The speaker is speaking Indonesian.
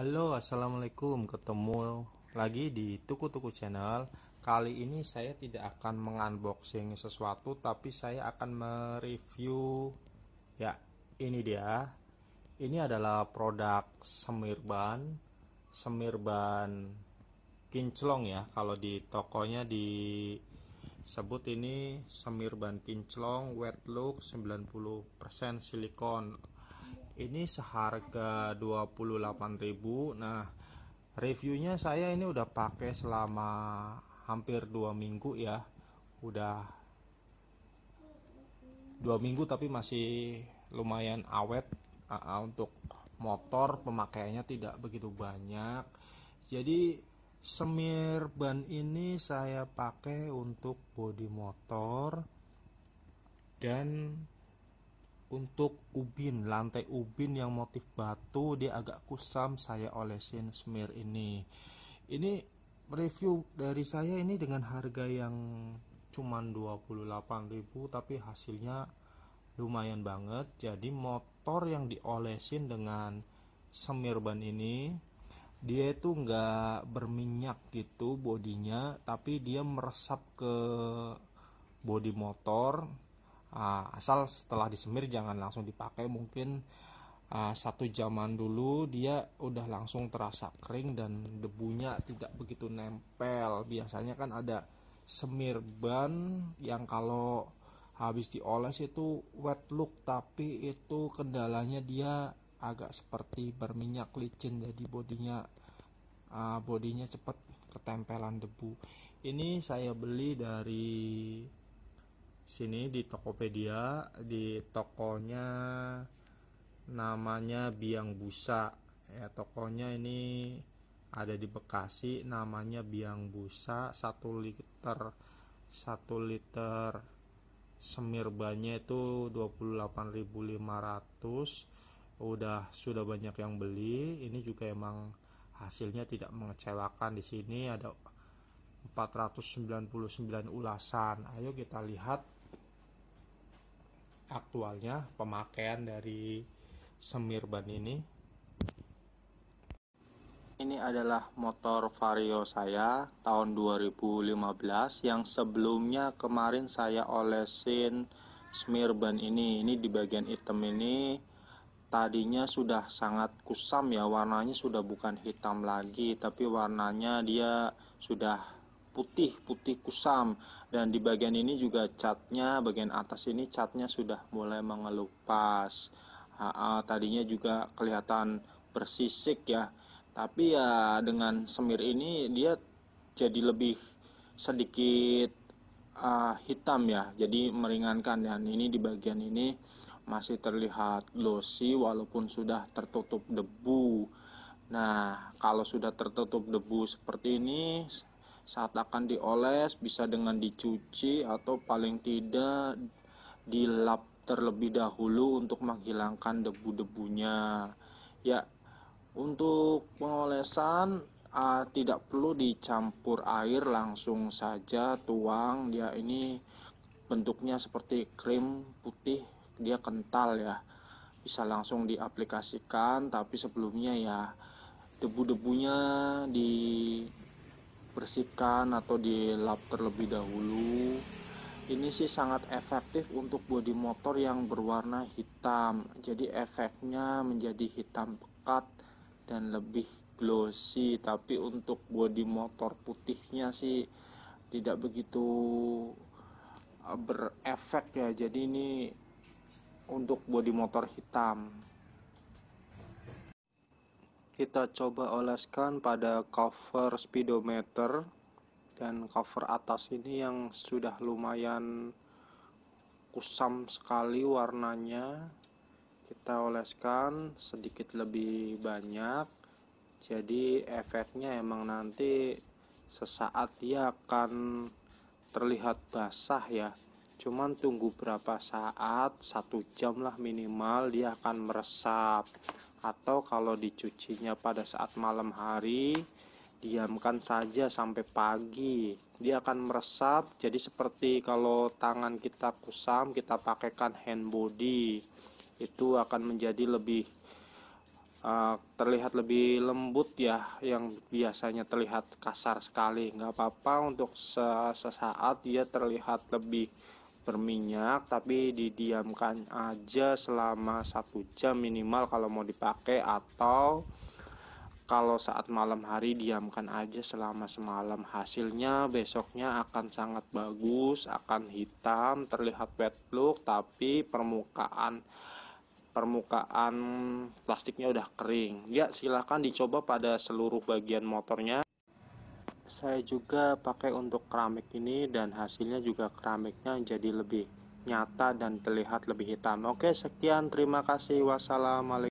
Halo, assalamualaikum. Ketemu lagi di Tuku Tuku Channel. Kali ini saya tidak akan mengunboxing sesuatu, tapi saya akan mereview. Ya, ini dia. Ini adalah produk semirban semirban kinclong ya. Kalau di tokonya disebut ini semirban kinclong wet look 90% silikon ini seharga 28.000 nah reviewnya saya ini udah pakai selama hampir dua minggu ya udah dua minggu tapi masih lumayan awet uh, untuk motor pemakaiannya tidak begitu banyak jadi semir ban ini saya pakai untuk bodi motor dan untuk ubin, lantai ubin yang motif batu dia agak kusam saya olesin smear ini. Ini review dari saya ini dengan harga yang cuman 28.000 tapi hasilnya lumayan banget. Jadi motor yang diolesin dengan semir ban ini dia itu nggak berminyak gitu bodinya tapi dia meresap ke bodi motor uh, asal setelah disemir jangan langsung dipakai mungkin uh, satu jaman dulu dia udah langsung terasa kering dan debunya tidak begitu nempel biasanya kan ada semir ban yang kalau habis dioles itu wet look tapi itu kendalanya dia agak seperti berminyak licin jadi bodinya uh, bodinya cepat ketempelan debu ini saya beli dari sini di Tokopedia di tokonya namanya Biang Busa ya tokonya ini ada di Bekasi namanya Biang Busa 1 liter 1 liter semir banyak itu 28.500 udah sudah banyak yang beli ini juga emang hasilnya tidak mengecewakan di sini ada 499 ulasan ayo kita lihat aktualnya pemakaian dari semir ban ini ini adalah motor Vario saya tahun 2015 yang sebelumnya kemarin saya olesin semir ban ini ini di bagian hitam ini tadinya sudah sangat kusam ya warnanya sudah bukan hitam lagi tapi warnanya dia sudah putih, putih kusam dan di bagian ini juga catnya, bagian atas ini catnya sudah mulai mengelupas. Ha -ha, tadinya juga kelihatan bersisik ya. Tapi ya dengan semir ini dia jadi lebih sedikit uh, hitam ya. Jadi meringankan dan ini di bagian ini masih terlihat glossy walaupun sudah tertutup debu. Nah, kalau sudah tertutup debu seperti ini saat akan dioles bisa dengan dicuci atau paling tidak dilap terlebih dahulu untuk menghilangkan debu-debunya. Ya, untuk pengolesan uh, tidak perlu dicampur air langsung saja tuang dia ya, ini bentuknya seperti krim putih dia kental ya bisa langsung diaplikasikan tapi sebelumnya ya debu-debunya di dibersihkan atau dilap terlebih dahulu ini sih sangat efektif untuk bodi motor yang berwarna hitam jadi efeknya menjadi hitam pekat dan lebih glossy tapi untuk bodi motor putihnya sih tidak begitu eh, berefek ya jadi ini untuk bodi motor hitam kita coba oleskan pada cover speedometer dan cover atas ini yang sudah lumayan kusam sekali warnanya kita oleskan sedikit lebih banyak jadi efeknya emang nanti sesaat dia akan terlihat basah ya cuman tunggu berapa saat satu jam lah minimal dia akan meresap atau kalau dicucinya pada saat malam hari diamkan saja sampai pagi dia akan meresap jadi seperti kalau tangan kita kusam kita pakaikan hand body itu akan menjadi lebih uh, terlihat lebih lembut ya yang biasanya terlihat kasar sekali nggak apa-apa untuk sesaat dia terlihat lebih berminyak tapi didiamkan aja selama satu jam minimal kalau mau dipakai atau kalau saat malam hari diamkan aja selama semalam hasilnya besoknya akan sangat bagus akan hitam terlihat wet look tapi permukaan permukaan plastiknya udah kering ya silahkan dicoba pada seluruh bagian motornya saya juga pakai untuk keramik ini dan hasilnya juga keramiknya jadi lebih nyata dan terlihat lebih hitam. Oke, sekian. Terima kasih. Wassalamualaikum.